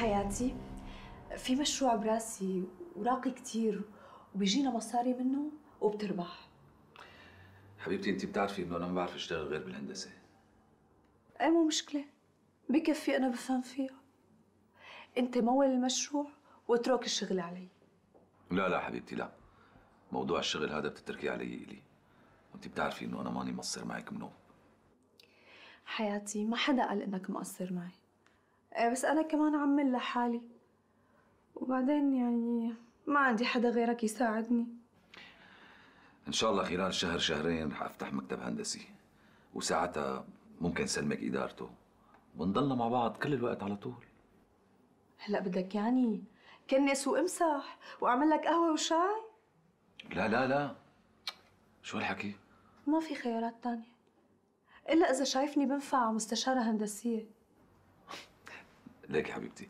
حياتي في مشروع براسي وراقي كثير وبيجينا مصاري منه وبتربح حبيبتي انت بتعرفي انه انا ما بعرف اشتغل غير بالهندسه اي مو مشكله بكفي انا بفهم فيها انت مول المشروع واترك الشغل علي لا لا حبيبتي لا موضوع الشغل هذا بتتركي علي الي وانت بتعرفي انه انا ماني مقصر معك منه حياتي ما حدا قال انك مقصر معي آه، بس أنا كمان عمل لحالي وبعدين يعني ما عندي حدا غيرك يساعدني إن شاء الله خلال شهر شهرين رح أفتح مكتب هندسي وساعتها ممكن سلمك إدارته ونضلنا مع بعض كل الوقت على طول هلا بدك يعني كنس وامسح واعمل لك قهوه وشاي لا لا لا شو هالحكي ما في خيارات تانية الا اذا شايفني بنفع مستشاره هندسيه ليك حبيبتي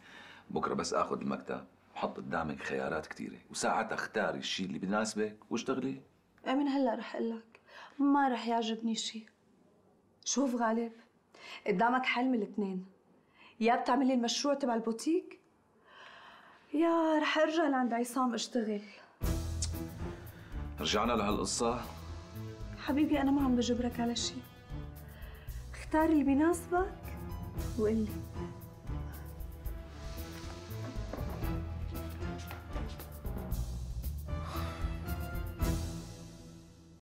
بكره بس اخذ المكتب وحط قدامك خيارات كثيره وساعتها اختاري الشيء اللي بناسبك واشتغلي من هلا رح اقول لك ما رح يعجبني شيء شوف غالب قدامك حل من الاثنين يا بتعملي المشروع تبع البوتيك يا رح ارجع لعند عصام اشتغل رجعنا لهالقصة حبيبي أنا ما عم بجبرك على شيء اختار اللي بيناسبك وقلي